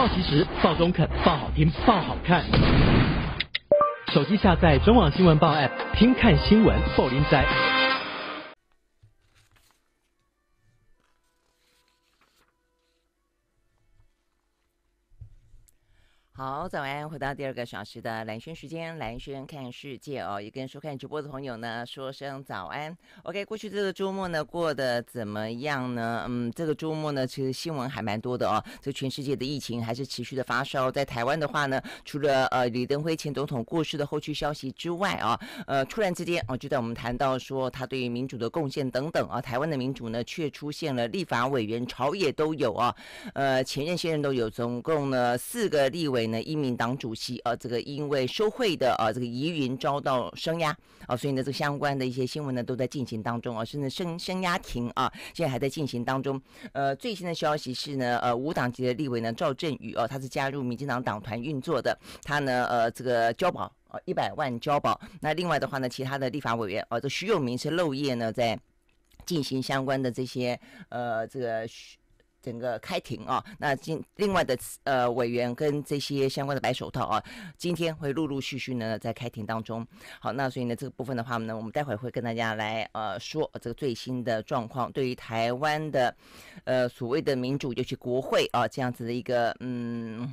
报及时，报中肯，报好听，报好看。手机下载中网新闻报 App，听看新闻不林灾。好，早安！回到第二个小时的蓝轩时间，蓝轩看世界哦，也跟收看直播的朋友呢说声早安。OK，过去这个周末呢过得怎么样呢？嗯，这个周末呢其实新闻还蛮多的哦，这全世界的疫情还是持续的发烧。在台湾的话呢，除了呃李登辉前总统过世的后续消息之外啊，呃，突然之间哦，就在我们谈到说他对于民主的贡献等等啊，台湾的民主呢却出现了立法委员朝野都有啊，呃，前任现任都有，总共呢四个立委。那一名党主席，呃，这个因为收贿的，呃，这个疑云遭到声压，啊，所以呢，这个相关的一些新闻呢，都在进行当中啊，甚至声声压庭啊，现在还在进行当中。呃，最新的消息是呢，呃，无党籍的立委呢赵振宇，哦，他是加入民进党党团运作的，他呢，呃，这个交保，呃一百万交保。那另外的话呢，其他的立法委员，呃，这徐有明是漏夜呢，在进行相关的这些，呃，这个。整个开庭啊，那今另外的呃委员跟这些相关的白手套啊，今天会陆陆续续呢在开庭当中。好，那所以呢这个部分的话呢，我们待会会跟大家来呃说这个最新的状况，对于台湾的呃所谓的民主，尤其国会啊这样子的一个嗯，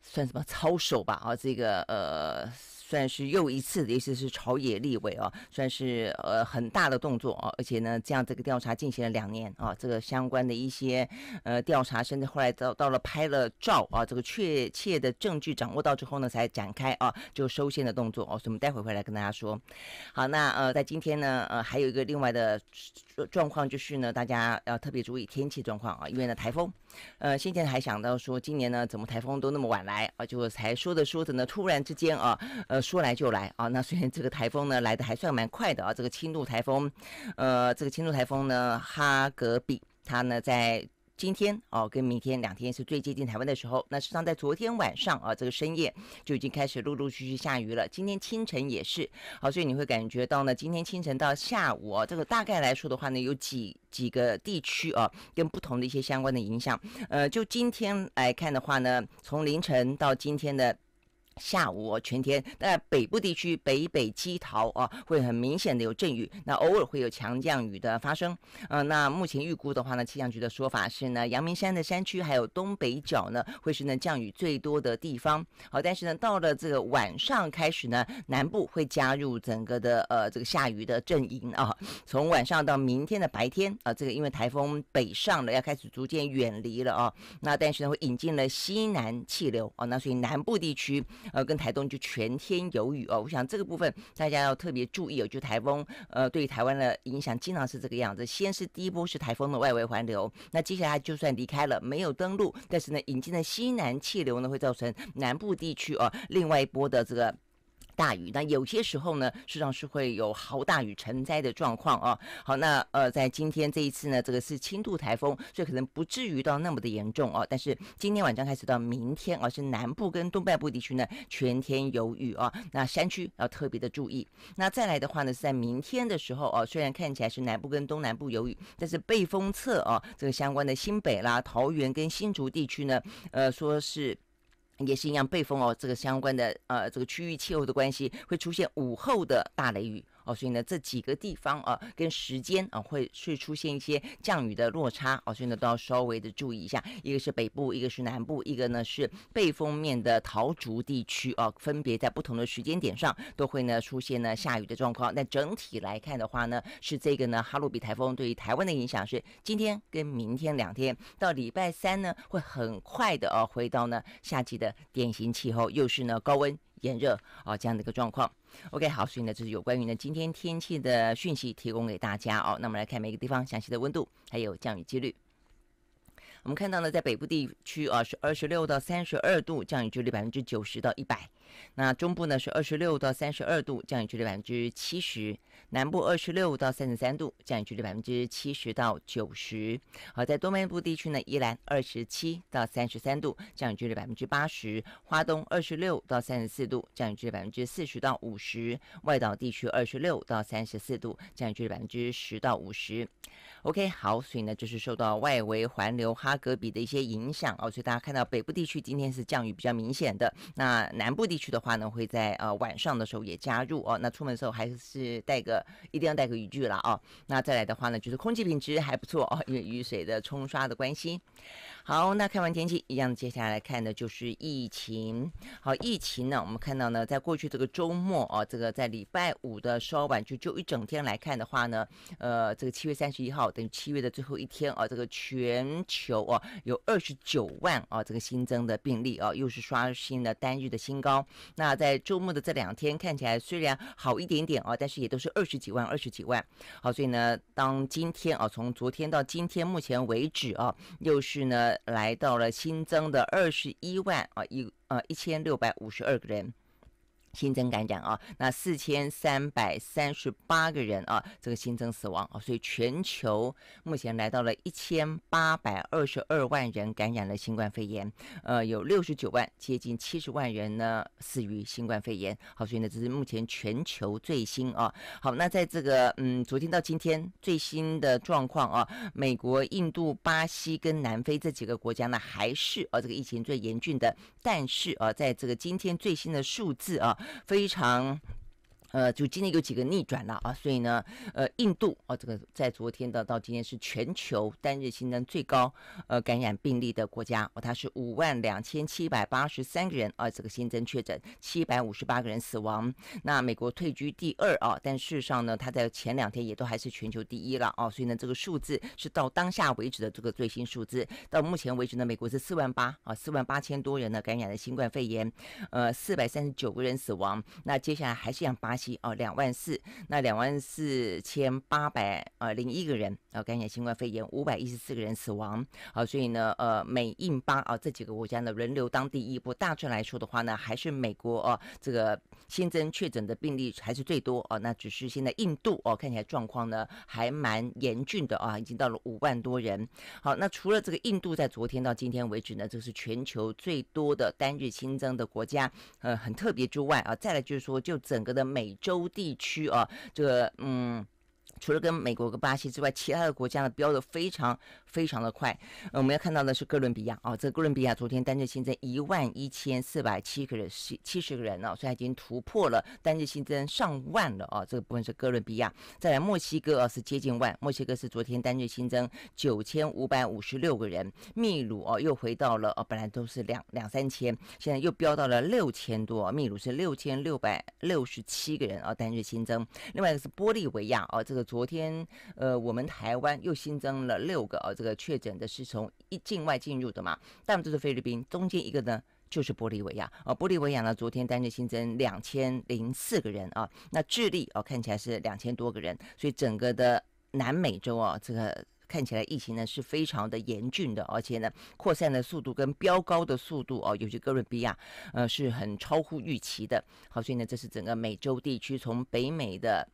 算什么操守吧？啊，这个呃。算是又一次的，尤其是朝野立委啊，算是呃很大的动作啊，而且呢，这样这个调查进行了两年啊，这个相关的一些呃调查，甚至后来到到了拍了照啊，这个确切的证据掌握到之后呢，才展开啊，就收线的动作哦，所以我们待会儿回来跟大家说。好，那呃，在今天呢，呃，还有一个另外的状况就是呢，大家要特别注意天气状况啊，因为呢台风。呃，先前还想到说，今年呢，怎么台风都那么晚来啊？就才说着说着呢，突然之间啊，呃，说来就来啊。那虽然这个台风呢，来的还算蛮快的啊，这个轻度台风，呃，这个轻度台风呢，哈格比，它呢在。今天哦，跟明天两天是最接近台湾的时候。那实际上，在昨天晚上啊，这个深夜就已经开始陆陆续续下雨了。今天清晨也是，好，所以你会感觉到呢，今天清晨到下午哦，这个大概来说的话呢，有几几个地区啊，跟不同的一些相关的影响。呃，就今天来看的话呢，从凌晨到今天的。下午全天，那北部地区北北基桃啊，会很明显的有阵雨，那偶尔会有强降雨的发生。嗯，那目前预估的话呢，气象局的说法是呢，阳明山的山区还有东北角呢，会是呢降雨最多的地方。好，但是呢，到了这个晚上开始呢，南部会加入整个的呃这个下雨的阵营啊。从晚上到明天的白天啊，这个因为台风北上了，要开始逐渐远离了啊。那但是呢，会引进了西南气流啊，那所以南部地区。呃，跟台东就全天有雨哦。我想这个部分大家要特别注意哦。就台风，呃，对台湾的影响经常是这个样子，先是第一波是台风的外围环流，那接下来就算离开了，没有登陆，但是呢，引进的西南气流呢，会造成南部地区哦另外一波的这个。大雨，那有些时候呢，事实上是会有豪大雨成灾的状况啊。好，那呃，在今天这一次呢，这个是轻度台风，所以可能不至于到那么的严重啊。但是今天晚上开始到明天啊，是南部跟东半部地区呢，全天有雨啊。那山区要特别的注意。那再来的话呢，是在明天的时候哦，虽然看起来是南部跟东南部有雨，但是背风侧啊，这个相关的新北啦、桃园跟新竹地区呢，呃，说是。也是一样被封哦，这个相关的呃，这个区域气候的关系会出现午后的大雷雨。哦，所以呢，这几个地方啊，跟时间啊，会是出现一些降雨的落差。哦，所以呢，都要稍微的注意一下。一个是北部，一个是南部，一个呢是背风面的桃竹地区啊，分别在不同的时间点上都会呢出现呢下雨的状况。那整体来看的话呢，是这个呢哈鲁比台风对于台湾的影响是今天跟明天两天，到礼拜三呢会很快的哦回到呢夏季的典型气候，又是呢高温炎热啊这样的一个状况。OK，好，所以呢，就是有关于呢今天天气的讯息提供给大家哦。那我们来看每个地方详细的温度，还有降雨几率。我们看到呢，在北部地区啊，是二十六到三十二度，降雨几率百分之九十到一百。那中部呢是二十六到三十二度，降雨几率百分之七十；南部二十六到三十三度，降雨几率百分之七十到九十。好，在东南部地区呢依然二十七到三十三度，降雨几率百分之八十；花东二十六到三十四度，降雨几率百分之四十到五十；外岛地区二十六到三十四度，降雨几率百分之十到五十。OK，好，所以呢就是受到外围环流哈格比的一些影响哦，所以大家看到北部地区今天是降雨比较明显的，那南部地区。去的话呢，会在呃晚上的时候也加入哦。那出门的时候还是带个一定要带个雨具了哦。那再来的话呢，就是空气品质还不错哦，因为雨水的冲刷的关系。好，那看完天气，一样接下来看的就是疫情。好，疫情呢，我们看到呢，在过去这个周末啊，这个在礼拜五的稍晚就就一整天来看的话呢，呃，这个七月三十一号等于七月的最后一天啊，这个全球啊有二十九万啊这个新增的病例啊，又是刷新了单日的新高。那在周末的这两天，看起来虽然好一点点哦，但是也都是二十几万、二十几万。好，所以呢，当今天啊，从昨天到今天目前为止啊，又是呢来到了新增的二十一万啊一呃一千六百五十二个人。新增感染啊，那四千三百三十八个人啊，这个新增死亡啊，所以全球目前来到了一千八百二十二万人感染了新冠肺炎，呃，有六十九万，接近七十万人呢死于新冠肺炎。好，所以呢，这是目前全球最新啊。好，那在这个嗯，昨天到今天最新的状况啊，美国、印度、巴西跟南非这几个国家呢，还是呃这个疫情最严峻的，但是呃，在这个今天最新的数字啊。非常。呃，就今天有几个逆转了啊，所以呢，呃，印度啊，这个在昨天的到今天是全球单日新增最高呃感染病例的国家哦、它是五万两千七百八十三个人啊，这个新增确诊七百五十八个人死亡。那美国退居第二啊，但事实上呢，它在前两天也都还是全球第一了啊，所以呢，这个数字是到当下为止的这个最新数字。到目前为止呢，美国是四万八啊，四万八千多人呢感染了新冠肺炎，呃，四百三十九个人死亡。那接下来还是像巴西。期哦，两万四，那两万四千八百呃零一个人啊感染新冠肺炎，五百一十四个人死亡。好，所以呢，呃，美、印、巴啊这几个国家呢轮流当第一波。大致来说的话呢，还是美国哦这个新增确诊的病例还是最多哦。那只是现在印度哦看起来状况呢还蛮严峻的啊，已经到了五万多人。好，那除了这个印度在昨天到今天为止呢，这是全球最多的单日新增的国家，呃，很特别之外啊，再来就是说就整个的美。州地区啊，这个嗯。除了跟美国跟巴西之外，其他的国家呢飙得非常非常的快。呃，我们要看到的是哥伦比亚啊，这哥伦比亚昨天单日新增一万一千四百七个人，七七十个人呢，所以已经突破了单日新增上万了啊。这个部分是哥伦比亚。再来墨西哥啊，是接近万，墨西哥是昨天单日新增九千五百五十六个人。秘鲁哦又回到了哦，本来都是两两三千，现在又飙到了六千多。秘鲁是六千六百六十七个人啊，单日新增。另外一个是玻利维亚哦，这个。昨天，呃，我们台湾又新增了六个啊，这个确诊的是从一境外进入的嘛，大部分都是菲律宾，中间一个呢就是玻利维亚啊，玻利维亚呢昨天单日新增两千零四个人啊，那智利哦看起来是两千多个人，所以整个的南美洲啊，这个看起来疫情呢是非常的严峻的，而且呢扩散的速度跟飙高的速度哦，尤其哥伦比亚，呃是很超乎预期的。好，所以呢这是整个美洲地区从北美的。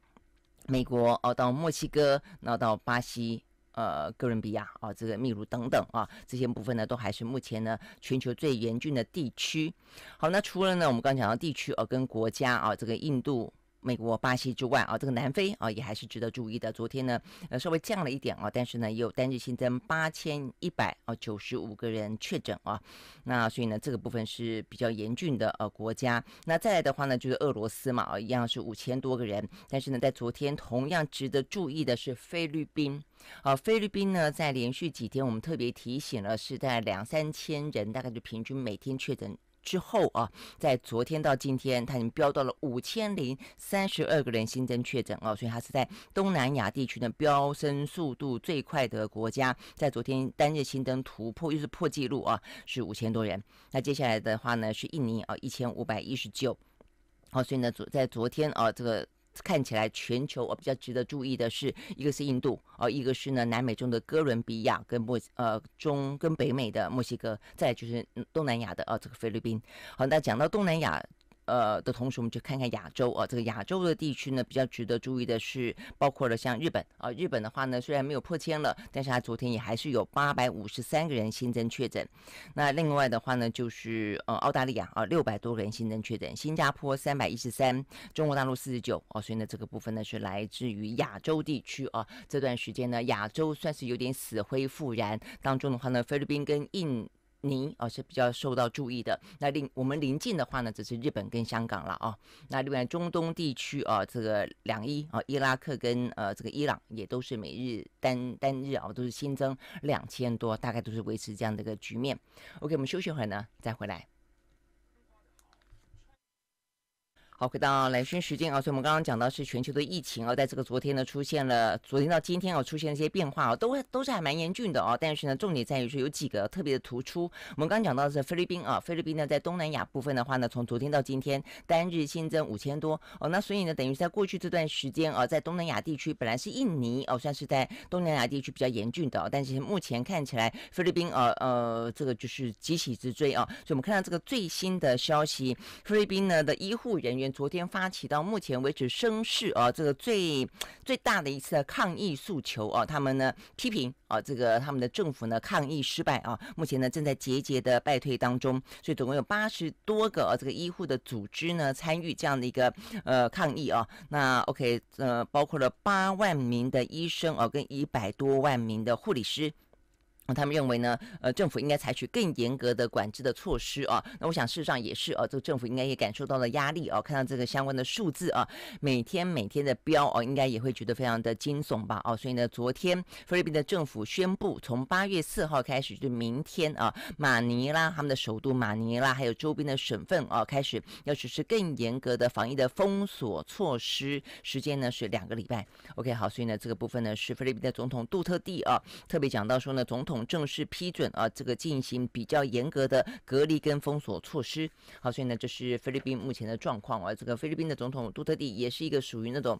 美国哦，到墨西哥，那到巴西，呃，哥伦比亚啊，这个秘鲁等等啊，这些部分呢，都还是目前呢全球最严峻的地区。好，那除了呢，我们刚讲到地区哦，跟国家啊，这个印度。美国、巴西之外啊，这个南非啊也还是值得注意的。昨天呢，呃稍微降了一点啊，但是呢也有单日新增八千一百啊九十五个人确诊啊，那所以呢这个部分是比较严峻的呃国家。那再来的话呢就是俄罗斯嘛啊，一样是五千多个人，但是呢在昨天同样值得注意的是菲律宾啊，菲律宾呢在连续几天我们特别提醒了，是在两三千人，大概就平均每天确诊。之后啊，在昨天到今天，他已经飙到了五千零三十二个人新增确诊啊，所以它是在东南亚地区呢飙升速度最快的国家，在昨天单日新增突破又是破纪录啊，是五千多人。那接下来的话呢，是印尼啊，一千五百一十九，好，所以呢昨在昨天啊这个。看起来全球，我比较值得注意的是，一个是印度，哦，一个是呢南美中的哥伦比亚跟墨，呃中跟北美的墨西哥，再就是东南亚的呃、这个菲律宾。好，那讲到东南亚。呃的同时，我们就看看亚洲啊，这个亚洲的地区呢，比较值得注意的是，包括了像日本啊，日本的话呢，虽然没有破千了，但是它昨天也还是有八百五十三个人新增确诊。那另外的话呢，就是呃澳大利亚啊，六百多个人新增确诊，新加坡三百一十三，中国大陆四十九哦，所以呢，这个部分呢是来自于亚洲地区啊。这段时间呢，亚洲算是有点死灰复燃当中的话呢，菲律宾跟印。尼啊是比较受到注意的。那邻我们邻近的话呢，只是日本跟香港了啊。那另外中东地区啊，这个两伊啊，伊拉克跟呃这个伊朗也都是每日单单日啊都是新增两千多，大概都是维持这样的一个局面。OK，我们休息会儿呢，再回来。好，回到来讯时间啊，所以我们刚刚讲到是全球的疫情啊，在这个昨天呢出现了，昨天到今天啊出现了一些变化啊，都都是还蛮严峻的啊，但是呢，重点在于说有几个特别的突出。我们刚刚讲到是菲律宾啊，菲律宾呢在东南亚部分的话呢，从昨天到今天单日新增五千多哦，那所以呢，等于在过去这段时间啊，在东南亚地区本来是印尼哦，算是在东南亚地区比较严峻的，但是目前看起来菲律宾呃呃这个就是急起直追啊，所以我们看到这个最新的消息，菲律宾呢的医护人员。昨天发起到目前为止，声势啊，这个最最大的一次的抗议诉求啊，他们呢批评啊，这个他们的政府呢抗议失败啊，目前呢正在节节的败退当中，所以总共有八十多个这个医护的组织呢参与这样的一个呃抗议啊，那 OK 呃，包括了八万名的医生啊，跟一百多万名的护理师。他们认为呢，呃，政府应该采取更严格的管制的措施啊。那我想事实上也是啊，这个政府应该也感受到了压力啊，看到这个相关的数字啊，每天每天的标哦，应该也会觉得非常的惊悚吧啊。所以呢，昨天菲律宾的政府宣布，从八月四号开始，就明天啊，马尼拉他们的首都马尼拉，还有周边的省份啊，开始要实施更严格的防疫的封锁措施，时间呢是两个礼拜。OK，好，所以呢，这个部分呢是菲律宾的总统杜特地啊，特别讲到说呢，总统。正式批准啊，这个进行比较严格的隔离跟封锁措施。好，所以呢，这是菲律宾目前的状况啊。这个菲律宾的总统杜特地也是一个属于那种，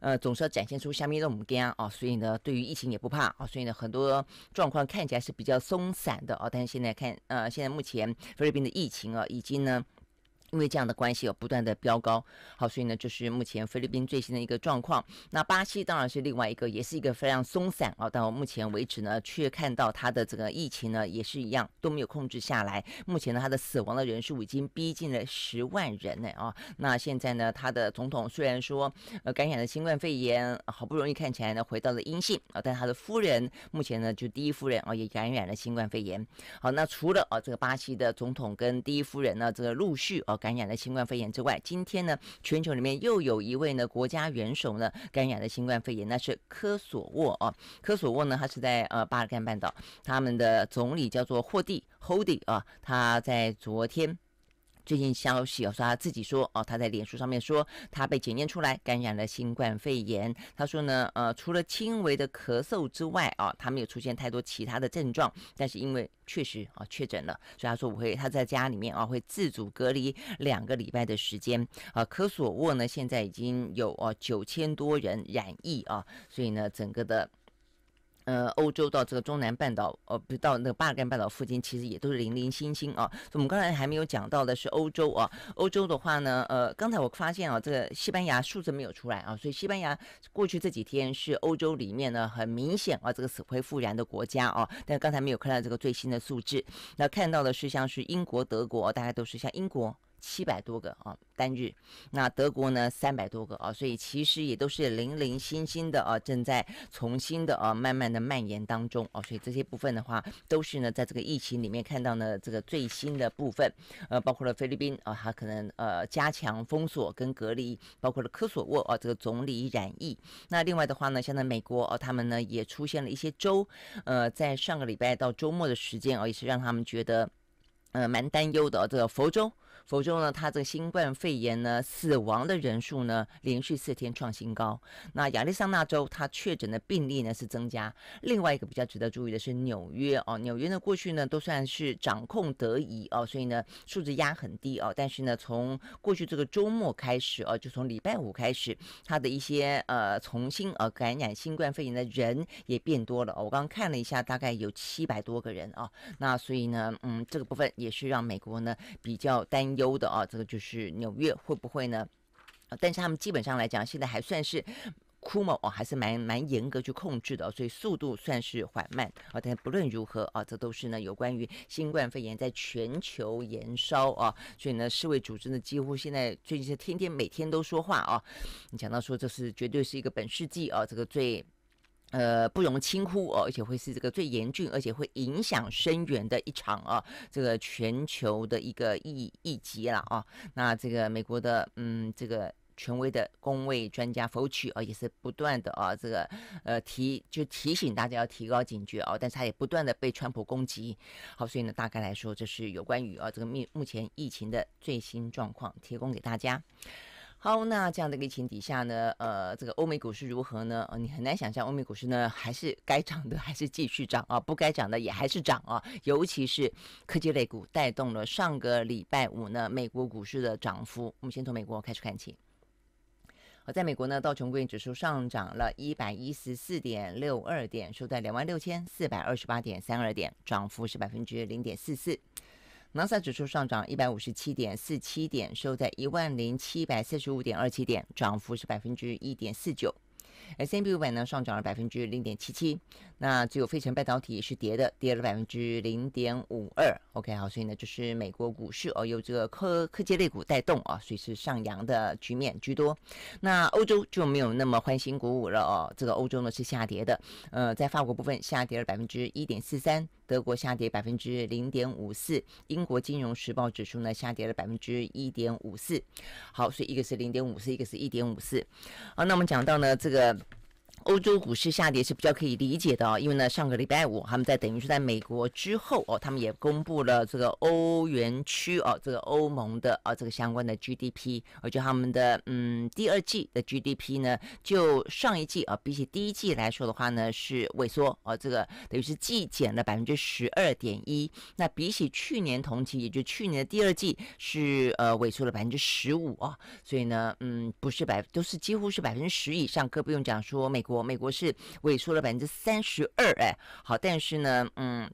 呃，总是要展现出虾米肉种干啊。所以呢，对于疫情也不怕啊。所以呢，很多状况看起来是比较松散的啊。但是现在看，呃，现在目前菲律宾的疫情啊，已经呢。因为这样的关系而不断的飙高，好，所以呢，就是目前菲律宾最新的一个状况。那巴西当然是另外一个，也是一个非常松散啊，到目前为止呢，却看到它的这个疫情呢也是一样都没有控制下来。目前呢，它的死亡的人数已经逼近了十万人呢啊。那现在呢，他的总统虽然说呃感染了新冠肺炎，好不容易看起来呢回到了阴性啊，但他的夫人目前呢就第一夫人哦也感染了新冠肺炎。好，那除了啊这个巴西的总统跟第一夫人呢这个陆续啊。感染了新冠肺炎之外，今天呢，全球里面又有一位呢国家元首呢感染了新冠肺炎，那是科索沃啊。科索沃呢，他是在呃巴尔干半岛，他们的总理叫做霍蒂，Hody 啊，他在昨天。最近消息哦，说他自己说哦，他在脸书上面说他被检验出来感染了新冠肺炎。他说呢，呃，除了轻微的咳嗽之外啊，他没有出现太多其他的症状，但是因为确实啊确诊了，所以他说我会他在家里面啊会自主隔离两个礼拜的时间。啊，科索沃呢现在已经有哦九千多人染疫啊，所以呢整个的。呃，欧洲到这个中南半岛，呃，不到那个巴尔干半岛附近，其实也都是零零星星啊。我们刚才还没有讲到的是欧洲啊，欧洲的话呢，呃，刚才我发现啊，这个西班牙数字没有出来啊，所以西班牙过去这几天是欧洲里面呢很明显啊，这个死灰复燃的国家啊，但刚才没有看到这个最新的数字。那看到的是像是英国、德国，大概都是像英国。七百多个啊单日，那德国呢三百多个啊，所以其实也都是零零星星的啊，正在重新的啊，慢慢的蔓延当中啊，所以这些部分的话，都是呢在这个疫情里面看到呢这个最新的部分，呃，包括了菲律宾啊，它可能呃加强封锁跟隔离，包括了科索沃啊，这个总理染疫，那另外的话呢，现在美国啊，他们呢也出现了一些州，呃，在上个礼拜到周末的时间啊，也是让他们觉得呃蛮担忧的这个佛州。福州呢，它这个新冠肺炎呢死亡的人数呢连续四天创新高。那亚利桑那州它确诊的病例呢是增加。另外一个比较值得注意的是纽约哦，纽约呢过去呢都算是掌控得宜哦，所以呢数值压很低哦。但是呢从过去这个周末开始哦，就从礼拜五开始，他的一些呃重新呃感染新冠肺炎的人也变多了。哦、我刚刚看了一下，大概有七百多个人哦。那所以呢，嗯，这个部分也是让美国呢比较担。优的啊，这个就是纽约会不会呢？但是他们基本上来讲，现在还算是酷某哦，还是蛮蛮严格去控制的，所以速度算是缓慢啊。但不论如何啊，这都是呢有关于新冠肺炎在全球燃烧啊，所以呢世卫组织呢几乎现在最近是天天每天都说话啊，你讲到说这是绝对是一个本世纪啊这个最。呃，不容轻忽哦，而且会是这个最严峻，而且会影响深远的一场啊，这个全球的一个疫疫疾了啊。那这个美国的嗯，这个权威的公卫专家福曲啊，也是不断的啊，这个呃提就提醒大家要提高警觉啊，但是他也不断的被川普攻击。好，所以呢，大概来说，这是有关于啊这个目目前疫情的最新状况，提供给大家。好，那这样的一个疫情底下呢，呃，这个欧美股市如何呢？你很难想象，欧美股市呢还是该涨的还是继续涨啊，不该涨的也还是涨啊，尤其是科技类股带动了上个礼拜五呢美国股市的涨幅。我们先从美国开始看起。我在美国呢，道琼工业指数上涨了一百一十四点六二点，收在两万六千四百二十八点三二点，涨幅是百分之零点四四。纳斯达克指数上涨一百五十七点四七点，收在一万零七百四十五点二七点，涨幅是百分之一点四九。S M B 五百呢上涨了百分之零点七七，那只有费城半导体是跌的，跌了百分之零点五二。OK，好，所以呢就是美国股市哦有这个科科技类股带动啊，所以是上扬的局面居多。那欧洲就没有那么欢欣鼓舞了哦，这个欧洲呢是下跌的。呃，在法国部分下跌了百分之一点四三，德国下跌百分之零点五四，英国金融时报指数呢下跌了百分之一点五四。好，所以一个是零点五四，一个是一点五四。好，那我们讲到呢这个。欧洲股市下跌是比较可以理解的，哦，因为呢，上个礼拜五他们在等于说在美国之后，哦，他们也公布了这个欧元区哦，这个欧盟的啊这个相关的 GDP，而且他们的嗯第二季的 GDP 呢，就上一季啊，比起第一季来说的话呢是萎缩，哦，这个等于是季减了百分之十二点一，那比起去年同期，也就去年的第二季是呃萎缩了百分之十五啊，所以呢，嗯，不是百都是几乎是百分之十以上，更不用讲说美国。美国是萎缩了百分之三十二，哎，好，但是呢，嗯，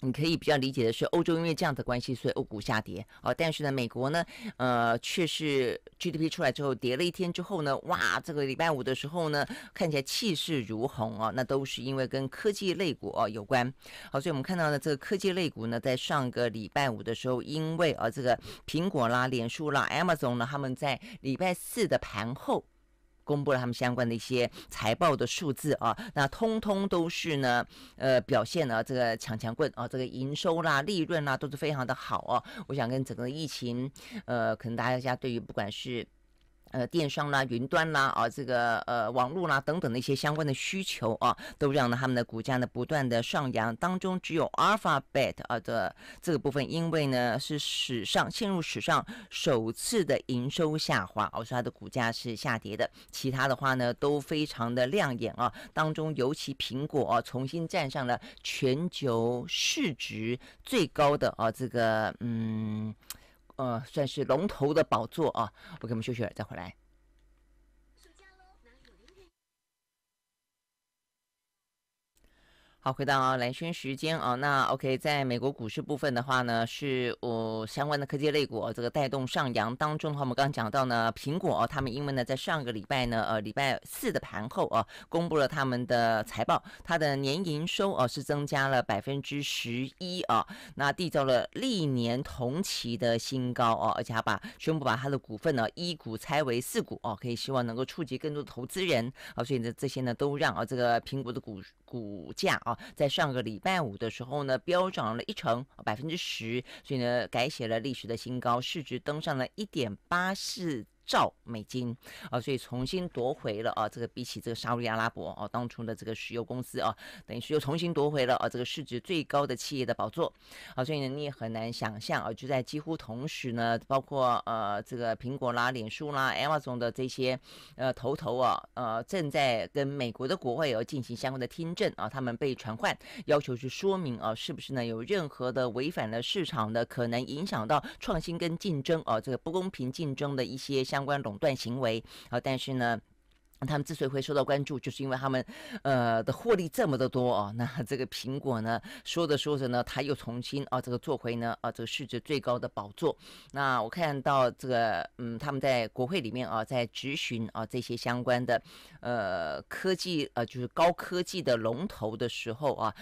你可以比较理解的是，欧洲因为这样的关系，所以欧股下跌。哦。但是呢，美国呢，呃，却是 GDP 出来之后跌了一天之后呢，哇，这个礼拜五的时候呢，看起来气势如虹哦，那都是因为跟科技类股哦有关。好，所以我们看到呢，这个科技类股呢，在上个礼拜五的时候，因为啊，这个苹果啦、脸书啦、Amazon 呢，他们在礼拜四的盘后。公布了他们相关的一些财报的数字啊，那通通都是呢，呃，表现了这个抢强棍啊，这个营收啦、利润啦都是非常的好啊。我想跟整个疫情，呃，可能大家对于不管是。呃，电商啦，云端啦，啊，这个呃，网络啦等等的一些相关的需求啊，都让呢他们的股价呢不断的上扬。当中只有 Alphabet 啊的这个部分，因为呢是史上陷入史上首次的营收下滑，所以它的股价是下跌的。其他的话呢都非常的亮眼啊。当中尤其苹果啊重新站上了全球市值最高的啊这个嗯。呃，算是龙头的宝座啊，OK，我们休息了再回来。好，回到蓝轩时间啊，那 OK，在美国股市部分的话呢，是呃相关的科技类股这个带动上扬当中的话，我们刚刚讲到呢，苹果哦、他们因为呢在上个礼拜呢，呃礼拜四的盘后啊，公布了他们的财报，它的年营收哦是增加了百分之十一啊，那缔造了历年同期的新高哦，而且还把宣布把它的股份呢一股拆为四股哦，可以希望能够触及更多的投资人啊，所以呢这些呢都让啊这个苹果的股股价。在上个礼拜五的时候呢，飙涨了一成百分之十，所以呢，改写了历史的新高，市值登上了一点八四。兆美金啊，所以重新夺回了啊，这个比起这个沙特阿拉伯哦当初的这个石油公司啊，等于是又重新夺回了啊这个市值最高的企业的宝座啊，所以呢，你也很难想象啊，就在几乎同时呢，包括呃这个苹果啦、脸书啦、Amazon 的这些呃头头啊，呃正在跟美国的国会要进行相关的听证啊，他们被传唤要求去说明啊，是不是呢有任何的违反了市场的可能影响到创新跟竞争啊，这个不公平竞争的一些相。相关垄断行为啊，但是呢，他们之所以会受到关注，就是因为他们呃的获利这么的多啊。那这个苹果呢，说着说着呢，他又重新啊，这个做回呢啊这个市值最高的宝座。那我看到这个嗯，他们在国会里面啊，在质询啊这些相关的呃科技呃就是高科技的龙头的时候啊，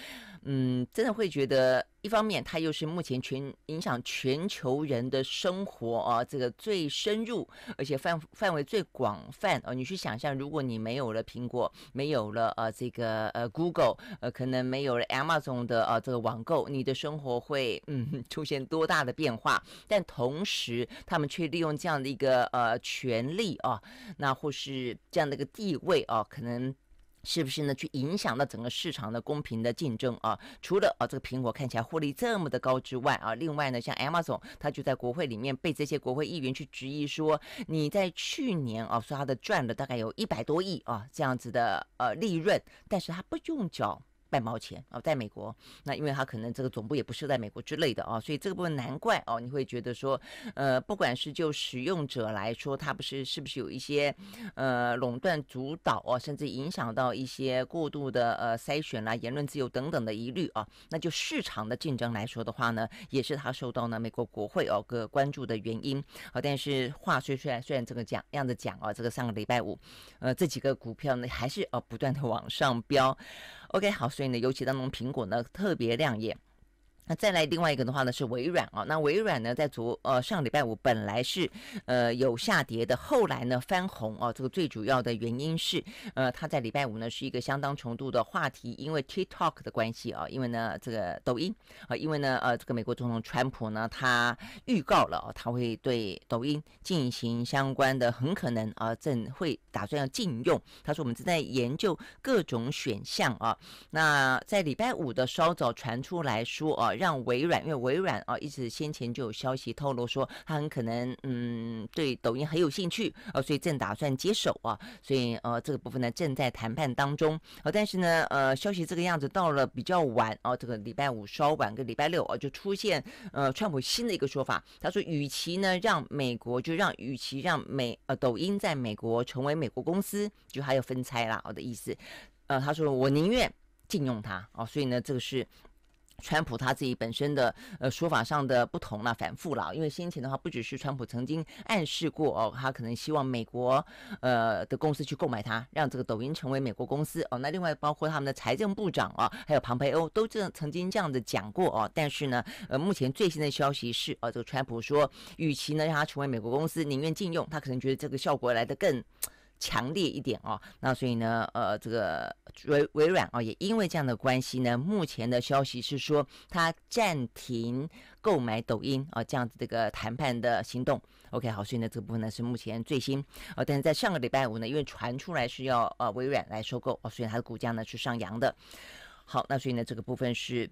嗯，真的会觉得。一方面，它又是目前全影响全球人的生活啊，这个最深入，而且范范围最广泛啊。你去想象，如果你没有了苹果，没有了呃这个呃 Google，呃可能没有了 Amazon 的啊这个网购，你的生活会嗯出现多大的变化？但同时，他们却利用这样的一个呃权利啊，那或是这样的一个地位啊，可能。是不是呢？去影响到整个市场的公平的竞争啊？除了啊，这个苹果看起来获利这么的高之外啊，另外呢，像 Amazon，他就在国会里面被这些国会议员去质疑说，你在去年啊，说他的赚了大概有一百多亿啊这样子的呃利润，但是他不用缴半毛钱啊，在美国，那因为它可能这个总部也不设在美国之类的啊，所以这个部分难怪哦，你会觉得说，呃，不管是就使用者来说，它不是是不是有一些呃垄断主导哦，甚至影响到一些过度的呃筛选啦、言论自由等等的疑虑啊，那就市场的竞争来说的话呢，也是它受到呢美国国会哦个关注的原因啊。但是话虽虽然虽然这个讲样子讲哦，这个上个礼拜五，呃，这几个股票呢还是哦不断的往上飙。OK，好，所以呢，尤其当中苹果呢，特别亮眼。那再来另外一个的话呢，是微软啊。那微软呢，在昨呃上礼拜五本来是呃有下跌的，后来呢翻红啊。这个最主要的原因是呃，它在礼拜五呢是一个相当程度的话题，因为 TikTok 的关系啊，因为呢这个抖音啊，因为呢呃这个美国总统川普呢他预告了，他会对抖音进行相关的很可能啊正会打算要禁用。他说我们正在研究各种选项啊。那在礼拜五的稍早传出来说啊。让微软，因为微软啊，一直先前就有消息透露说，他很可能嗯，对抖音很有兴趣啊，所以正打算接手啊，所以呃，这个部分呢正在谈判当中啊，但是呢呃，消息这个样子到了比较晚啊，这个礼拜五稍晚跟礼拜六啊，就出现呃，川普新的一个说法，他说，与其呢让美国就让与其让美呃抖音在美国成为美国公司，就还有分拆啦我的意思，呃，他说我宁愿禁用它啊，所以呢，这个是。川普他自己本身的呃说法上的不同了，反复了，因为先前的话不只是川普曾经暗示过哦，他可能希望美国呃的公司去购买它，让这个抖音成为美国公司哦。那另外包括他们的财政部长啊，还有庞培欧都这曾经这样子讲过哦。但是呢，呃，目前最新的消息是哦，这个川普说，与其呢让他成为美国公司，宁愿禁用，他可能觉得这个效果来的更。强烈一点哦，那所以呢，呃，这个微微软啊，也因为这样的关系呢，目前的消息是说它暂停购买抖音啊这样子这个谈判的行动。OK，好，所以呢这个部分呢是目前最新啊，但是在上个礼拜五呢，因为传出来是要呃微软来收购啊，所以它的股价呢是上扬的。好，那所以呢这个部分是。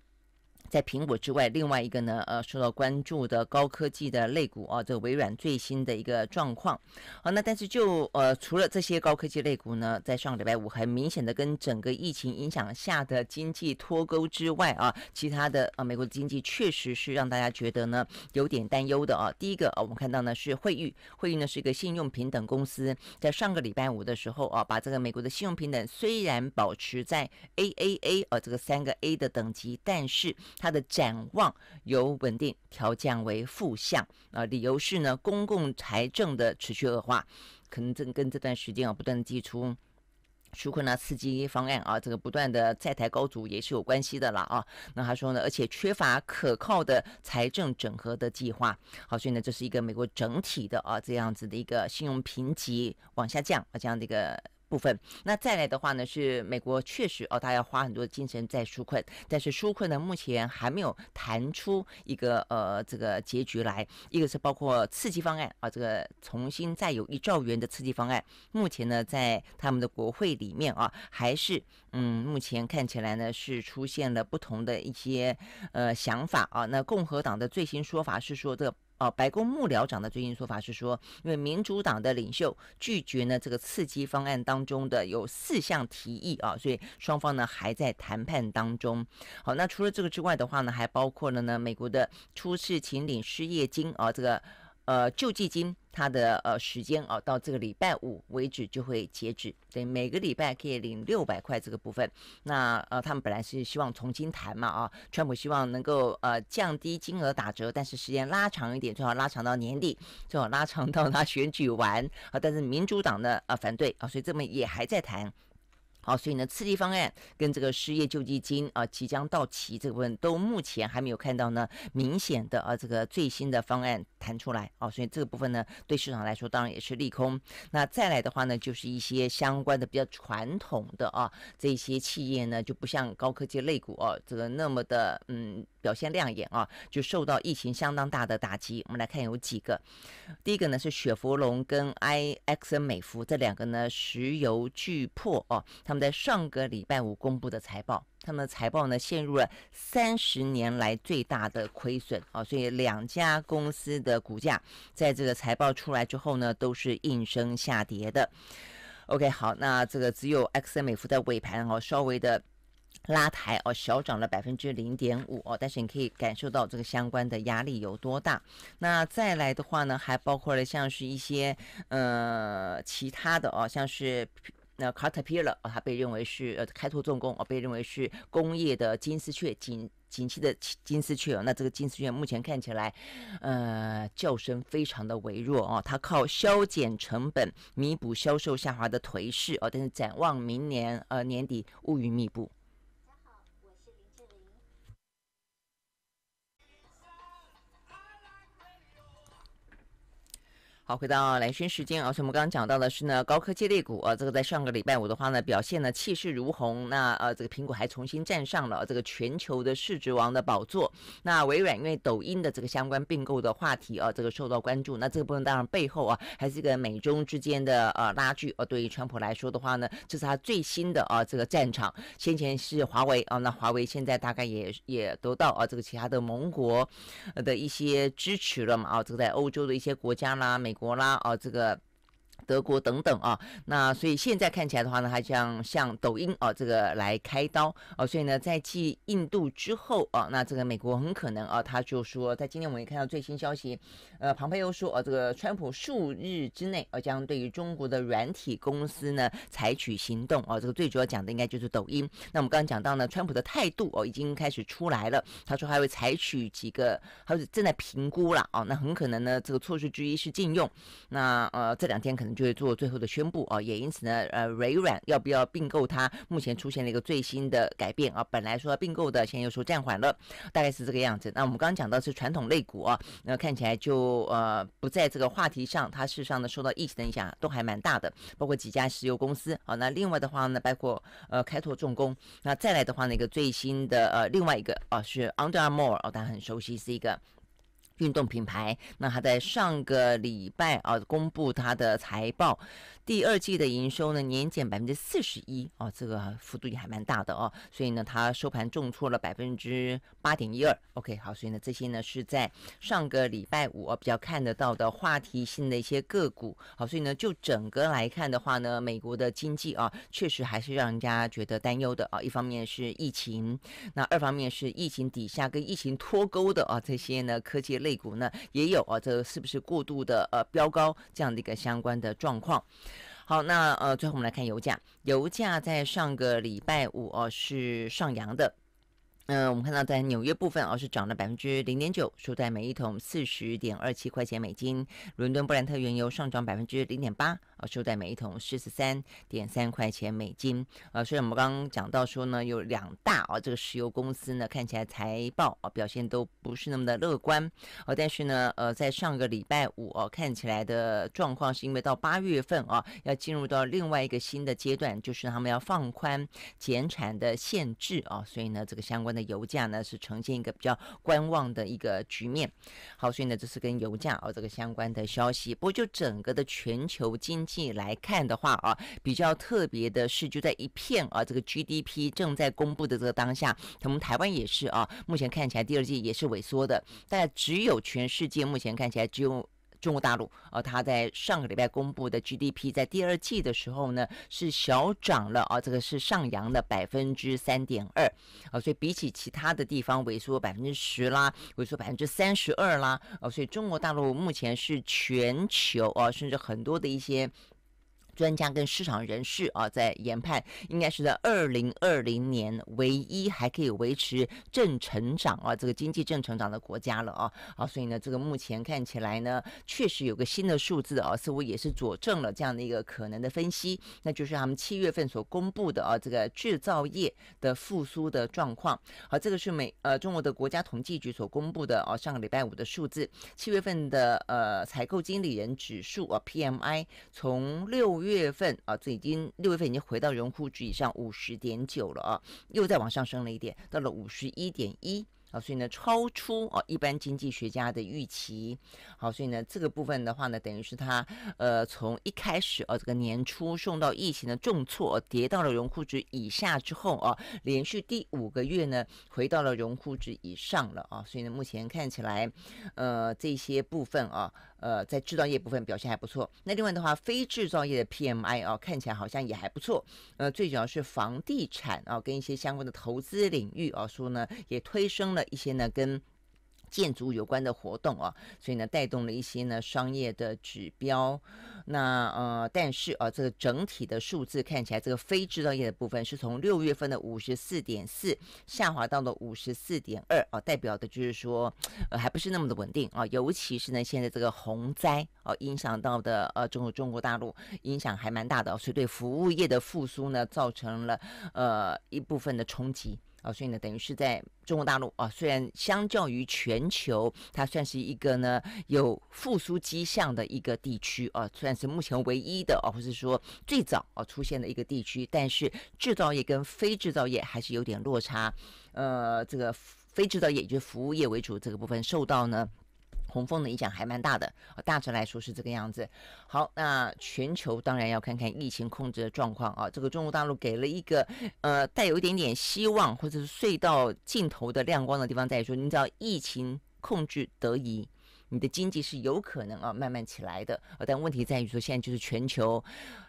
在苹果之外，另外一个呢，呃，受到关注的高科技的类股啊，这个微软最新的一个状况。好，那但是就呃，除了这些高科技类股呢，在上个礼拜五很明显的跟整个疫情影响下的经济脱钩之外啊，其他的啊，美国的经济确实是让大家觉得呢有点担忧的啊。第一个啊，我们看到呢是惠誉，惠誉呢是一个信用平等公司，在上个礼拜五的时候啊，把这个美国的信用平等虽然保持在 AAA 啊这个三个 A 的等级，但是它的展望由稳定调降为负向啊，理由是呢，公共财政的持续恶化，可能正跟这段时间啊不断的提出纾困啊刺激方案啊，这个不断的债台高足也是有关系的了啊。那他说呢，而且缺乏可靠的财政整合的计划。好，所以呢，这是一个美国整体的啊这样子的一个信用评级往下降啊这样的一个。部分，那再来的话呢，是美国确实哦，他要花很多精神在纾困，但是纾困呢，目前还没有谈出一个呃这个结局来。一个是包括刺激方案啊，这个重新再有一兆元的刺激方案，目前呢在他们的国会里面啊，还是嗯，目前看起来呢是出现了不同的一些呃想法啊。那共和党的最新说法是说这。哦，白宫幕僚长的最近说法是说，因为民主党的领袖拒绝呢这个刺激方案当中的有四项提议啊，所以双方呢还在谈判当中。好，那除了这个之外的话呢，还包括了呢美国的初次请领失业金啊这个。呃，救济金它的呃时间啊，到这个礼拜五为止就会截止。对，每个礼拜可以领六百块这个部分。那呃，他们本来是希望重新谈嘛啊，川普希望能够呃降低金额打折，但是时间拉长一点，最好拉长到年底，最好拉长到他选举完啊。但是民主党呢啊反对啊，所以这么也还在谈。好，所以呢，刺激方案跟这个失业救济金啊，即将到期这部分都目前还没有看到呢明显的啊，这个最新的方案弹出来啊，所以这个部分呢，对市场来说当然也是利空。那再来的话呢，就是一些相关的比较传统的啊，这些企业呢，就不像高科技类股啊，这个那么的嗯表现亮眼啊，就受到疫情相当大的打击。我们来看有几个，第一个呢是雪佛龙跟 I X N 美孚这两个呢，石油巨破哦。在上个礼拜五公布的财报，他们的财报呢陷入了三十年来最大的亏损啊，所以两家公司的股价在这个财报出来之后呢，都是应声下跌的。OK，好，那这个只有 x 森美孚在尾盘哦，稍微的拉抬哦，小涨了百分之零点五哦，但是你可以感受到这个相关的压力有多大。那再来的话呢，还包括了像是一些呃其他的哦，像是。那 Cartier 哦，它被认为是呃开拓重工哦，被认为是工业的金丝雀，景景期的金丝雀哦。那这个金丝雀目前看起来，呃，叫声非常的微弱哦，它靠削减成本弥补销售下滑的颓势哦，但是展望明年呃年底，乌云密布。好，回到蓝宣时间啊，所以我们刚刚讲到的是呢，高科技类股啊，这个在上个礼拜五的话呢，表现呢气势如虹。那呃，这个苹果还重新站上了这个全球的市值王的宝座。那微软因为抖音的这个相关并购的话题啊，这个受到关注。那这个部分当然背后啊，还是一个美中之间的呃拉锯。啊，对于川普来说的话呢，这是他最新的啊这个战场。先前是华为啊，那华为现在大概也也得到啊这个其他的盟国的一些支持了嘛？啊，这个在欧洲的一些国家啦，美。国啦，哦，这个。德国等等啊，那所以现在看起来的话呢，它将向抖音啊这个来开刀啊，所以呢，在继印度之后啊，那这个美国很可能啊，他就说在今天我们也看到最新消息，呃，庞培又说啊，这个川普数日之内啊将对于中国的软体公司呢采取行动啊，这个最主要讲的应该就是抖音。那我们刚刚讲到呢，川普的态度哦已经开始出来了，他说还会采取几个，他是正在评估了啊，那很可能呢这个措施之一是禁用。那呃这两天可。可能就会做最后的宣布啊，也因此呢，呃，微软要不要并购它，目前出现了一个最新的改变啊，本来说并购的，现在又说暂缓了，大概是这个样子。那我们刚刚讲到是传统类股啊，那看起来就呃不在这个话题上，它事实上呢受到疫情的影响都还蛮大的，包括几家石油公司。好，那另外的话呢，包括呃开拓重工，那再来的话呢一个最新的呃另外一个啊是 Under Armour 啊，大家很熟悉是一个。运动品牌，那它在上个礼拜啊公布它的财报，第二季的营收呢年减百分之四十一啊，这个幅度也还蛮大的哦，所以呢它收盘重挫了百分之八点一二。OK，好，所以呢这些呢是在上个礼拜五啊比较看得到的话题性的一些个股。好，所以呢就整个来看的话呢，美国的经济啊确实还是让人家觉得担忧的啊，一方面是疫情，那二方面是疫情底下跟疫情脱钩的啊这些呢科技。肋骨呢也有啊，这是不是过度的呃飙高这样的一个相关的状况？好，那呃最后我们来看油价，油价在上个礼拜五哦是上扬的，嗯，我们看到在纽约部分哦是涨了百分之零点九，收在每一桶四十点二七块钱美金，伦敦布兰特原油上涨百分之零点八。收在每一桶四十三点三块钱美金。呃，虽然我们刚刚讲到说呢，有两大啊这个石油公司呢看起来财报啊表现都不是那么的乐观。呃，但是呢，呃，在上个礼拜五哦，看起来的状况是因为到八月份啊要进入到另外一个新的阶段，就是他们要放宽减产的限制啊，所以呢，这个相关的油价呢是呈现一个比较观望的一个局面。好，所以呢，这是跟油价哦这个相关的消息。不过就整个的全球经济。来看的话啊，比较特别的是，就在一片啊，这个 GDP 正在公布的这个当下，我们台湾也是啊，目前看起来第二季也是萎缩的，但只有全世界目前看起来只有。中国大陆啊，它在上个礼拜公布的 GDP 在第二季的时候呢，是小涨了啊，这个是上扬的百分之三点二啊，所以比起其他的地方萎缩百分之十啦，萎缩百分之三十二啦啊，所以中国大陆目前是全球啊，甚至很多的一些。专家跟市场人士啊，在研判应该是在二零二零年唯一还可以维持正成长啊，这个经济正成长的国家了啊，啊，所以呢，这个目前看起来呢，确实有个新的数字啊，似乎也是佐证了这样的一个可能的分析，那就是他们七月份所公布的啊，这个制造业的复苏的状况，啊，这个是美呃中国的国家统计局所公布的啊，上个礼拜五的数字，七月份的呃采购经理人指数啊 P M I 从六月份啊，这已经六月份已经回到荣枯值以上五十点九了啊，又再往上升了一点，到了五十一点一啊，所以呢超出啊一般经济学家的预期，好，所以呢这个部分的话呢，等于是它呃从一开始哦这个年初受到疫情的重挫跌到了荣枯值以下之后啊，连续第五个月呢回到了荣枯值以上了啊，所以呢目前看起来，呃这些部分啊。呃，在制造业部分表现还不错。那另外的话，非制造业的 PMI 哦，看起来好像也还不错。呃，最主要是房地产啊，跟一些相关的投资领域啊，说呢，也推升了一些呢跟。建筑有关的活动啊，所以呢带动了一些呢商业的指标。那呃，但是啊，这个整体的数字看起来，这个非制造业的部分是从六月份的五十四点四下滑到了五十四点二啊，代表的就是说，呃，还不是那么的稳定啊。尤其是呢，现在这个洪灾啊，影响到的呃中中国大陆影响还蛮大的，所以对服务业的复苏呢，造成了呃一部分的冲击。啊，所以呢，等于是在中国大陆啊，虽然相较于全球，它算是一个呢有复苏迹象的一个地区啊，算是目前唯一的啊，或是说最早啊出现的一个地区，但是制造业跟非制造业还是有点落差，呃，这个非制造业以及服务业为主这个部分受到呢。洪峰的影响还蛮大的啊，大致来说是这个样子。好，那全球当然要看看疫情控制的状况啊。这个中国大陆给了一个呃带有一点点希望或者是隧道尽头的亮光的地方，在说，你只要疫情控制得宜，你的经济是有可能啊慢慢起来的。但问题在于说，现在就是全球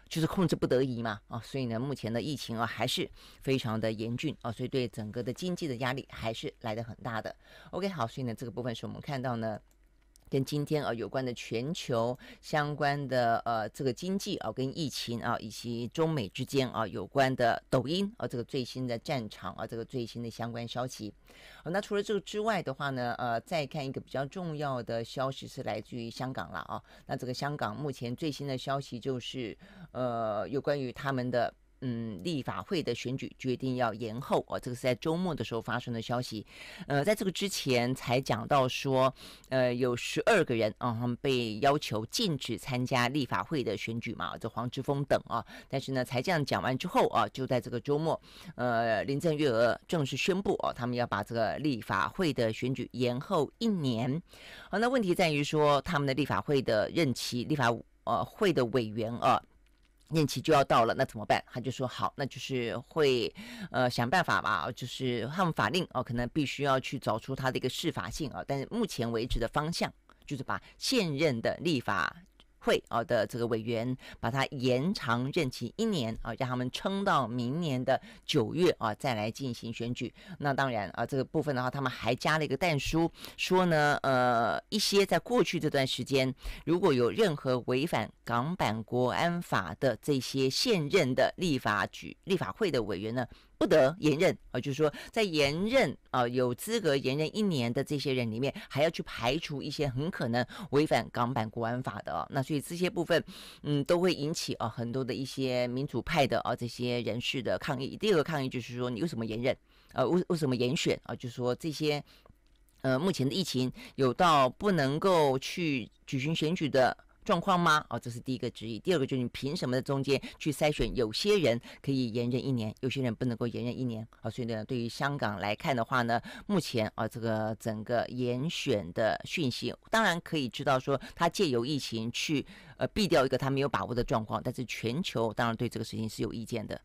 就是控制不得宜嘛啊，所以呢，目前的疫情啊还是非常的严峻啊，所以对整个的经济的压力还是来的很大的。OK，好，所以呢这个部分是我们看到呢。跟今天啊有关的全球相关的呃这个经济啊跟疫情啊以及中美之间啊有关的抖音啊这个最新的战场啊这个最新的相关消息，那除了这个之外的话呢，呃再看一个比较重要的消息是来自于香港了啊，那这个香港目前最新的消息就是呃有关于他们的。嗯，立法会的选举决定要延后，哦，这个是在周末的时候发生的消息。呃，在这个之前才讲到说，呃，有十二个人啊，他们被要求禁止参加立法会的选举嘛，这黄之峰等啊。但是呢，才这样讲完之后啊，就在这个周末，呃，林郑月娥正式宣布哦，他们要把这个立法会的选举延后一年。好，那问题在于说，他们的立法会的任期，立法呃会的委员啊。任期就要到了，那怎么办？他就说好，那就是会呃想办法吧，就是他们法令哦，可能必须要去找出它的一个适法性啊。但是目前为止的方向，就是把现任的立法。会啊的这个委员，把它延长任期一年啊，让他们撑到明年的九月啊，再来进行选举。那当然啊，这个部分的话，他们还加了一个弹书，说呢，呃，一些在过去这段时间，如果有任何违反港版国安法的这些现任的立法局、立法会的委员呢。不得延任啊，就是说在延任啊有资格延任一年的这些人里面，还要去排除一些很可能违反港版国安法的那，所以这些部分，嗯，都会引起啊很多的一些民主派的啊这些人士的抗议。第二个抗议就是说，你为什么延任？呃，为为什么延选啊？就是说这些，呃，目前的疫情有到不能够去举行选举的。状况吗？哦，这是第一个质疑。第二个就是你凭什么在中间去筛选有些人可以延任一年，有些人不能够延任一年？啊，所以呢，对于香港来看的话呢，目前啊，这个整个延选的讯息，当然可以知道说他借由疫情去呃避掉一个他没有把握的状况，但是全球当然对这个事情是有意见的。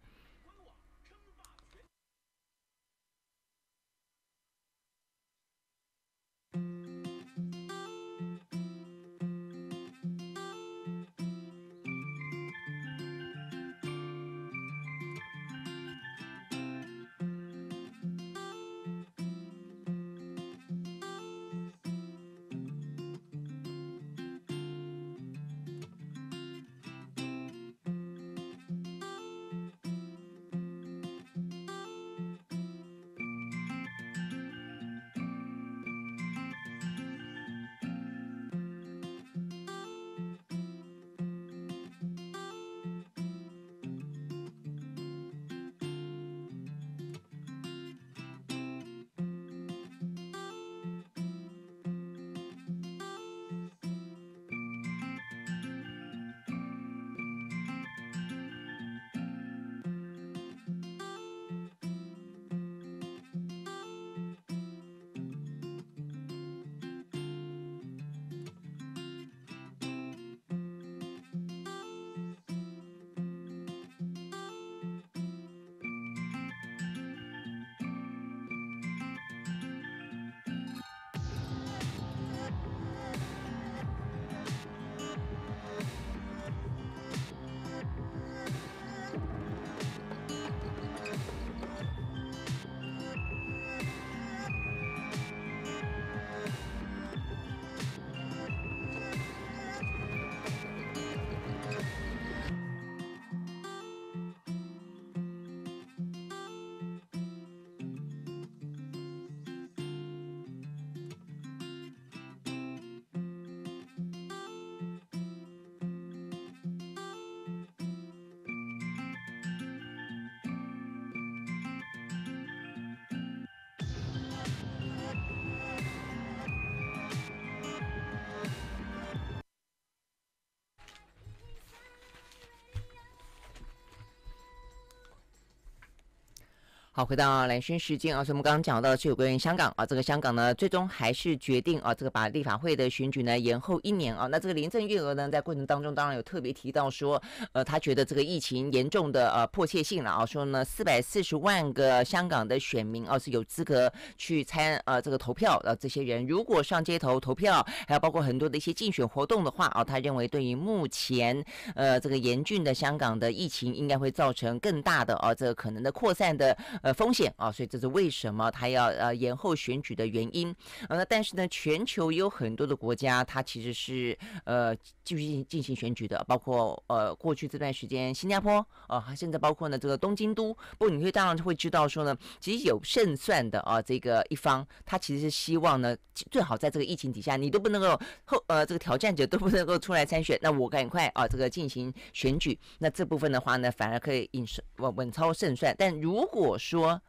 好，回到蓝轩时间啊，所以我们刚刚讲到是有关于香港啊，这个香港呢最终还是决定啊，这个把立法会的选举呢延后一年啊。那这个林郑月娥呢在过程当中当然有特别提到说，呃，她觉得这个疫情严重的呃迫切性了啊，说呢四百四十万个香港的选民啊是有资格去参呃这个投票啊，这些人如果上街头投票，还有包括很多的一些竞选活动的话啊，他认为对于目前呃这个严峻的香港的疫情应该会造成更大的啊这个可能的扩散的。呃，风险啊，所以这是为什么他要呃延后选举的原因啊。那但是呢，全球有很多的国家，它其实是呃继续进进行选举的，包括呃过去这段时间新加坡啊，甚至包括呢这个东京都。不你会当然会知道说呢，其实有胜算的啊这个一方，他其实是希望呢最好在这个疫情底下，你都不能够后呃这个挑战者都不能够出来参选，那我赶快啊这个进行选举，那这部分的话呢，反而可以引稳稳超胜算。但如果说说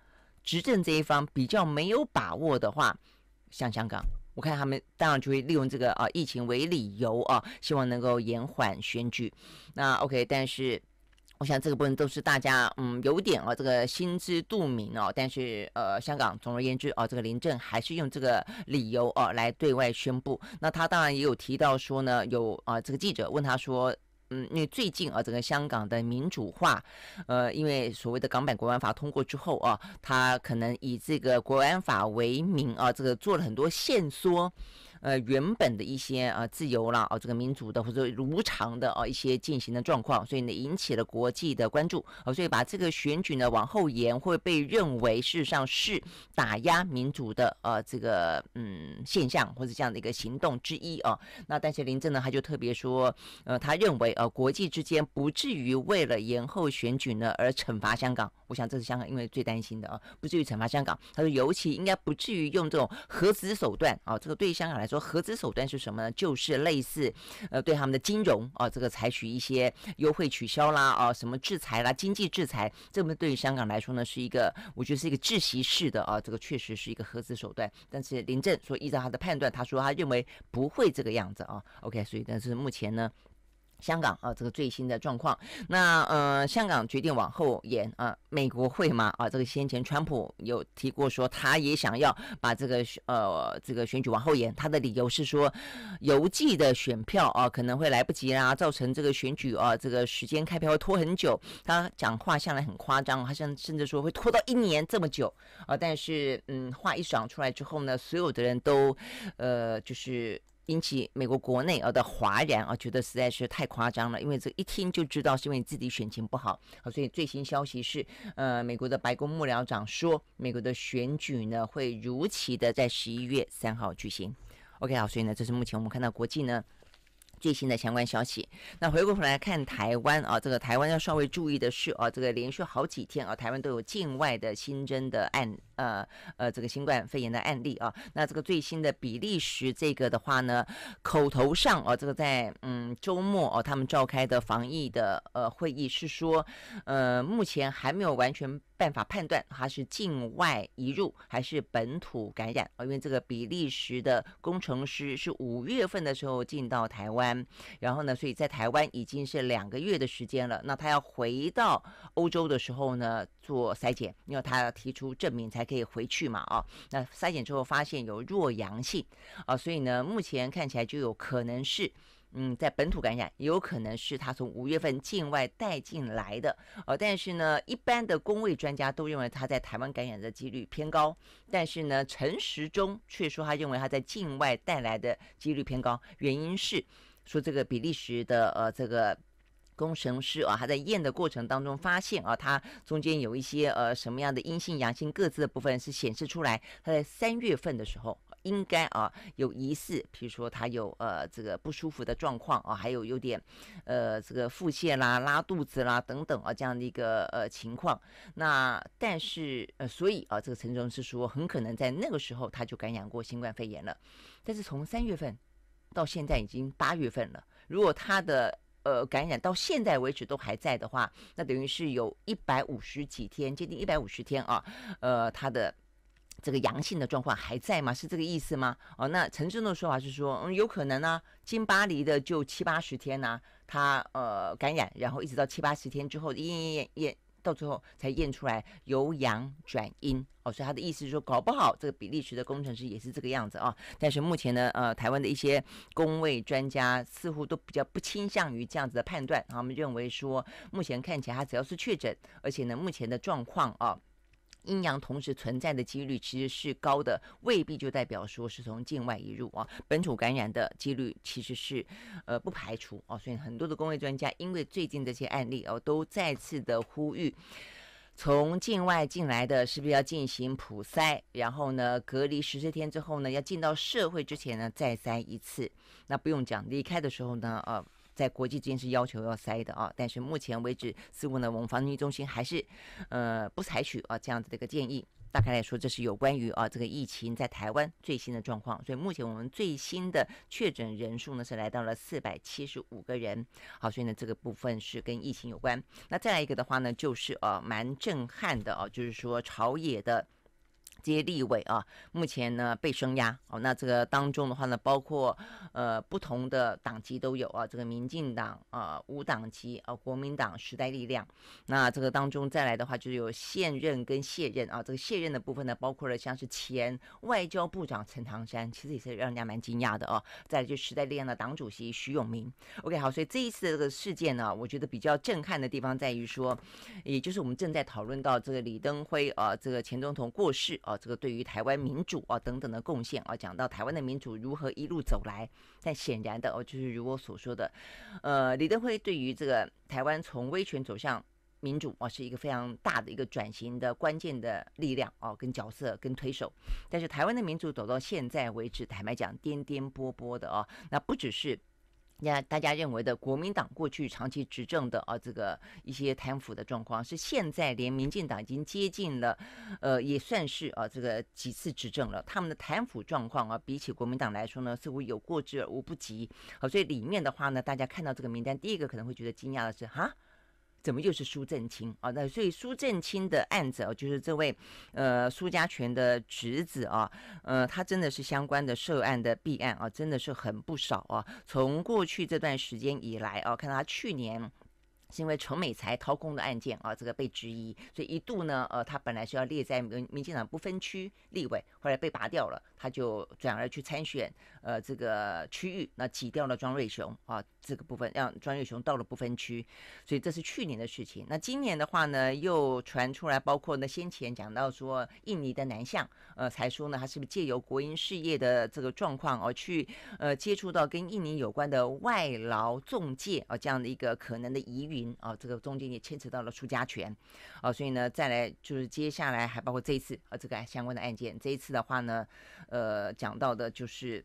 执政这一方比较没有把握的话，像香港，我看他们当然就会利用这个啊疫情为理由啊，希望能够延缓选举。那 OK，但是我想这个部分都是大家嗯有点啊这个心知肚明哦。但是呃香港总而言之哦，这个林郑还是用这个理由啊来对外宣布。那他当然也有提到说呢，有啊这个记者问他说。嗯，因为最近啊，整个香港的民主化，呃，因为所谓的港版国安法通过之后啊，他可能以这个国安法为名啊，这个做了很多限缩。呃，原本的一些呃自由啦，哦，这个民主的或者如常的哦一些进行的状况，所以呢，引起了国际的关注，哦，所以把这个选举呢往后延会被认为事实上是打压民主的呃，这个嗯现象或者这样的一个行动之一哦。那但是林郑呢他就特别说，呃，他认为呃，国际之间不至于为了延后选举呢而惩罚香港，我想这是香港因为最担心的啊，不至于惩罚香港。他说尤其应该不至于用这种核子手段啊，这个对于香港来。说。说合资手段是什么呢？就是类似，呃，对他们的金融啊，这个采取一些优惠取消啦，啊，什么制裁啦，经济制裁，这么对于香港来说呢，是一个，我觉得是一个窒息式的啊，这个确实是一个合资手段。但是林郑说，依照他的判断，他说他认为不会这个样子啊。OK，所以但是目前呢。香港啊，这个最新的状况，那呃，香港决定往后延啊，美国会吗？啊，这个先前川普有提过说，他也想要把这个呃这个选举往后延，他的理由是说邮寄的选票啊可能会来不及啦，造成这个选举啊这个时间开票会拖很久。他讲话向来很夸张，他像甚至说会拖到一年这么久啊，但是嗯，话一讲出来之后呢，所有的人都呃就是。引起美国国内啊的哗然啊，觉得实在是太夸张了，因为这一听就知道是因为自己选情不好。好，所以最新消息是，呃，美国的白宫幕僚长说，美国的选举呢会如期的在十一月三号举行。OK 啊，所以呢，这是目前我们看到国际呢最新的相关消息。那回过头来看台湾啊，这个台湾要稍微注意的是啊，这个连续好几天啊，台湾都有境外的新增的案。呃呃，这个新冠肺炎的案例啊，那这个最新的比利时这个的话呢，口头上啊，这个在嗯周末哦，他们召开的防疫的呃会议是说，呃，目前还没有完全办法判断他是境外移入还是本土感染啊，因为这个比利时的工程师是五月份的时候进到台湾，然后呢，所以在台湾已经是两个月的时间了，那他要回到欧洲的时候呢，做筛检，因为他要提出证明才。还可以回去嘛？哦，那筛检之后发现有弱阳性，啊，所以呢，目前看起来就有可能是，嗯，在本土感染，也有可能是他从五月份境外带进来的，哦，但是呢，一般的工位专家都认为他在台湾感染的几率偏高，但是呢，陈时中却说他认为他在境外带来的几率偏高，原因是说这个比利时的呃这个。工神师啊，他在验的过程当中发现啊，他中间有一些呃什么样的阴性、阳性各自的部分是显示出来。他在三月份的时候应该啊有疑似，比如说他有呃这个不舒服的状况啊，还有有点呃这个腹泻啦、拉肚子啦等等啊这样的一个呃情况。那但是呃所以啊，这个陈忠是说，很可能在那个时候他就感染过新冠肺炎了。但是从三月份到现在已经八月份了，如果他的。呃，感染到现在为止都还在的话，那等于是有一百五十几天，接近一百五十天啊，呃，他的这个阳性的状况还在吗？是这个意思吗？哦，那陈真的说法是说，嗯，有可能啊，进巴黎的就七八十天呐，他呃感染，然后一直到七八十天之后，也也也也。到最后才验出来由阳转阴哦，所以他的意思是说，搞不好这个比利时的工程师也是这个样子啊。但是目前呢，呃，台湾的一些工位专家似乎都比较不倾向于这样子的判断，他们认为说，目前看起来他只要是确诊，而且呢，目前的状况啊。阴阳同时存在的几率其实是高的，未必就代表说是从境外移入啊，本土感染的几率其实是呃不排除啊，所以很多的工位专家，因为最近这些案例哦，都再次的呼吁，从境外进来的是不是要进行普筛，然后呢隔离十四天之后呢，要进到社会之前呢再筛一次，那不用讲，离开的时候呢，呃。在国际之间是要求要塞的啊，但是目前为止，似乎呢我们防疫中心还是，呃，不采取啊这样子的一个建议。大概来说，这是有关于啊这个疫情在台湾最新的状况。所以目前我们最新的确诊人数呢是来到了四百七十五个人。好，所以呢这个部分是跟疫情有关。那再来一个的话呢，就是呃蛮震撼的啊，就是说朝野的。接立委啊，目前呢被声压哦。那这个当中的话呢，包括呃不同的党籍都有啊。这个民进党啊，无党籍啊，国民党时代力量。那这个当中再来的话，就是有现任跟卸任啊。这个卸任的部分呢，包括了像是前外交部长陈唐山，其实也是让人家蛮惊讶的哦。再来就时代力量的党主席徐永明。OK，好，所以这一次的这个事件呢，我觉得比较震撼的地方在于说，也就是我们正在讨论到这个李登辉啊，这个前总统过世。哦，这个对于台湾民主啊等等的贡献啊，讲到台湾的民主如何一路走来，但显然的哦，就是如我所说的，呃，李登辉对于这个台湾从威权走向民主啊，是一个非常大的一个转型的关键的力量啊，跟角色跟推手。但是台湾的民主走到现在为止，坦白讲，颠颠簸簸的啊，那不只是。那大家认为的国民党过去长期执政的啊，这个一些贪腐的状况，是现在连民进党已经接近了，呃，也算是啊这个几次执政了，他们的贪腐状况啊，比起国民党来说呢，似乎有过之而无不及。好，所以里面的话呢，大家看到这个名单，第一个可能会觉得惊讶的是，哈。怎么又是苏正清啊？那所以苏正清的案子，哦、就是这位，呃，苏家权的侄子啊，呃，他真的是相关的涉案的弊案啊，真的是很不少啊。从过去这段时间以来啊，看他去年。是因为陈美才掏空的案件啊，这个被质疑，所以一度呢，呃，他本来是要列在民民进党不分区立委，后来被拔掉了，他就转而去参选，呃，这个区域，那挤掉了庄瑞雄啊，这个部分让庄瑞雄到了不分区，所以这是去年的事情。那今年的话呢，又传出来，包括呢先前讲到说印尼的南向，呃，才说呢，他是不是借由国营事业的这个状况而去，呃，接触到跟印尼有关的外劳中介啊，这样的一个可能的疑云。啊，这个中间也牵扯到了出家权，啊，所以呢，再来就是接下来还包括这一次，啊，这个相关的案件，这一次的话呢，呃，讲到的就是，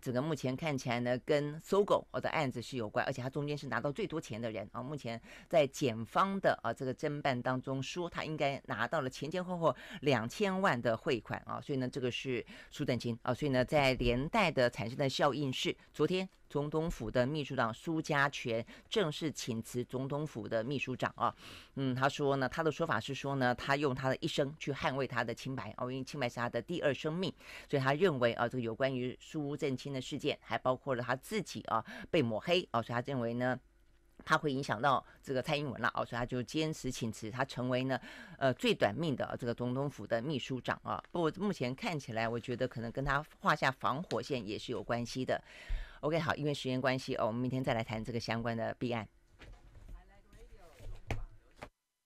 整个目前看起来呢，跟搜狗的案子是有关，而且他中间是拿到最多钱的人，啊，目前在检方的啊这个侦办当中说，他应该拿到了前前后后两千万的汇款，啊，所以呢，这个是出整金，啊，所以呢，在连带的产生的效应是，昨天。总统府的秘书长苏家全正式请辞总统府的秘书长啊，嗯，他说呢，他的说法是说呢，他用他的一生去捍卫他的清白，哦，因为清白是他的第二生命，所以他认为啊，这个有关于苏振清的事件，还包括了他自己啊被抹黑，哦，所以他认为呢，他会影响到这个蔡英文了，哦，所以他就坚持请辞，他成为呢，呃，最短命的这个总统府的秘书长啊，不过目前看起来，我觉得可能跟他画下防火线也是有关系的。OK，好，因为时间关系，哦，我们明天再来谈这个相关的弊案。